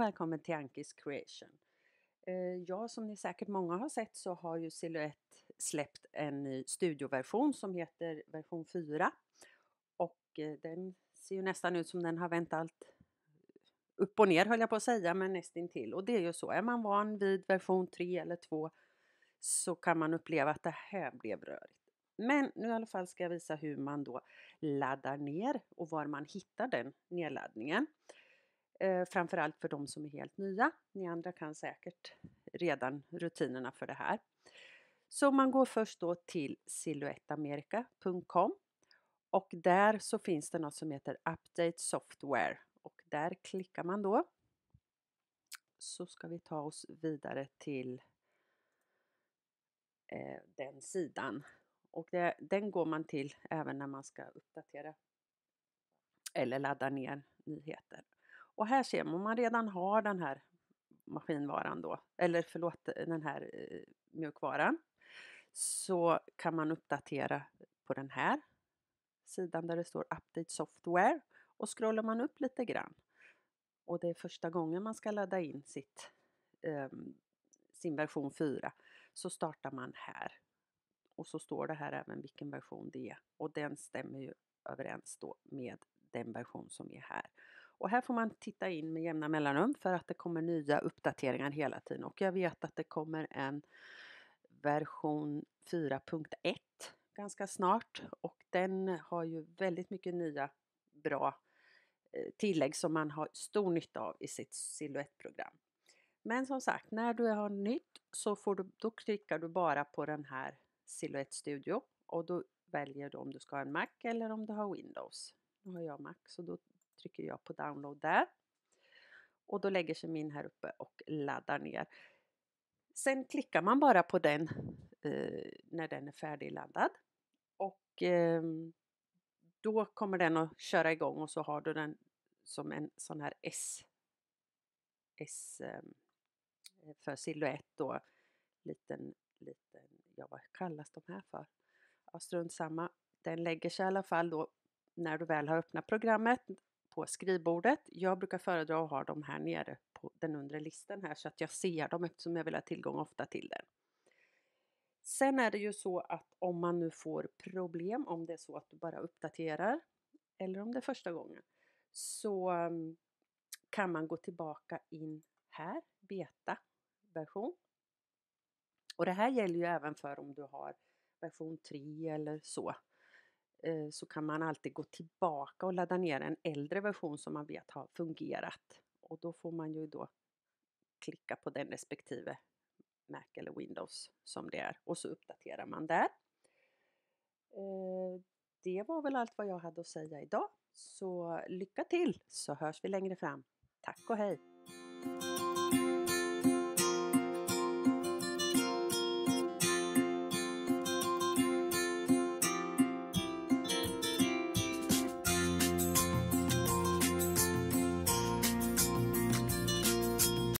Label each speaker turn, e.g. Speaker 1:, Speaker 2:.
Speaker 1: välkommen till Ankis Creation. Eh, ja, som ni säkert många har sett så har ju Silhouette släppt en ny studioversion som heter version 4. Och eh, den ser ju nästan ut som den har vänt allt upp och ner höll jag på att säga, men nästintill. Och det är ju så, är man van vid version 3 eller 2 så kan man uppleva att det här blev rörigt. Men nu i alla fall ska jag visa hur man då laddar ner och var man hittar den nedladdningen. Eh, framförallt för de som är helt nya. Ni andra kan säkert redan rutinerna för det här. Så man går först då till silhuettamerika.com och där så finns det något som heter Update Software och där klickar man då. Så ska vi ta oss vidare till eh, den sidan och det, den går man till även när man ska uppdatera eller ladda ner nyheter. Och här ser man, om man redan har den här maskinvaran då, eller förlåt den här eh, mjukvaran, så kan man uppdatera på den här sidan där det står Update Software och scrollar man upp lite grann och det är första gången man ska ladda in sitt, eh, sin version 4 så startar man här och så står det här även vilken version det är och den stämmer ju överens då med den version som är här. Och här får man titta in med jämna mellanrum för att det kommer nya uppdateringar hela tiden. Och jag vet att det kommer en version 4.1 ganska snart och den har ju väldigt mycket nya bra eh, tillägg som man har stor nytta av i sitt siluettprogram. Men som sagt, när du har nytt så får du, då klickar du bara på den här Silhouette Studio och då väljer du om du ska ha en Mac eller om du har Windows. Nu har jag Mac så då trycker jag på download där. Och då lägger sig min här uppe och laddar ner. Sen klickar man bara på den eh, när den är färdigladdad. Och eh, då kommer den att köra igång och så har du den som en sån här S, S eh, för siluett då. Liten, liten, ja vad kallas de här för? Ja, strunt samma. Den lägger sig i alla fall då när du väl har öppnat programmet på skrivbordet. Jag brukar föredra att ha dem här nere på den undre listan här så att jag ser dem eftersom jag vill ha tillgång ofta till den. Sen är det ju så att om man nu får problem, om det är så att du bara uppdaterar eller om det är första gången, så mm, kan man gå tillbaka in här, beta version. Och det här gäller ju även för om du har version 3 eller så Eh, så kan man alltid gå tillbaka och ladda ner en äldre version som man vet har fungerat. Och då får man ju då klicka på den respektive Mac eller Windows som det är och så uppdaterar man där. Eh, det var väl allt vad jag hade att säga idag. Så lycka till så hörs vi längre fram. Tack och hej!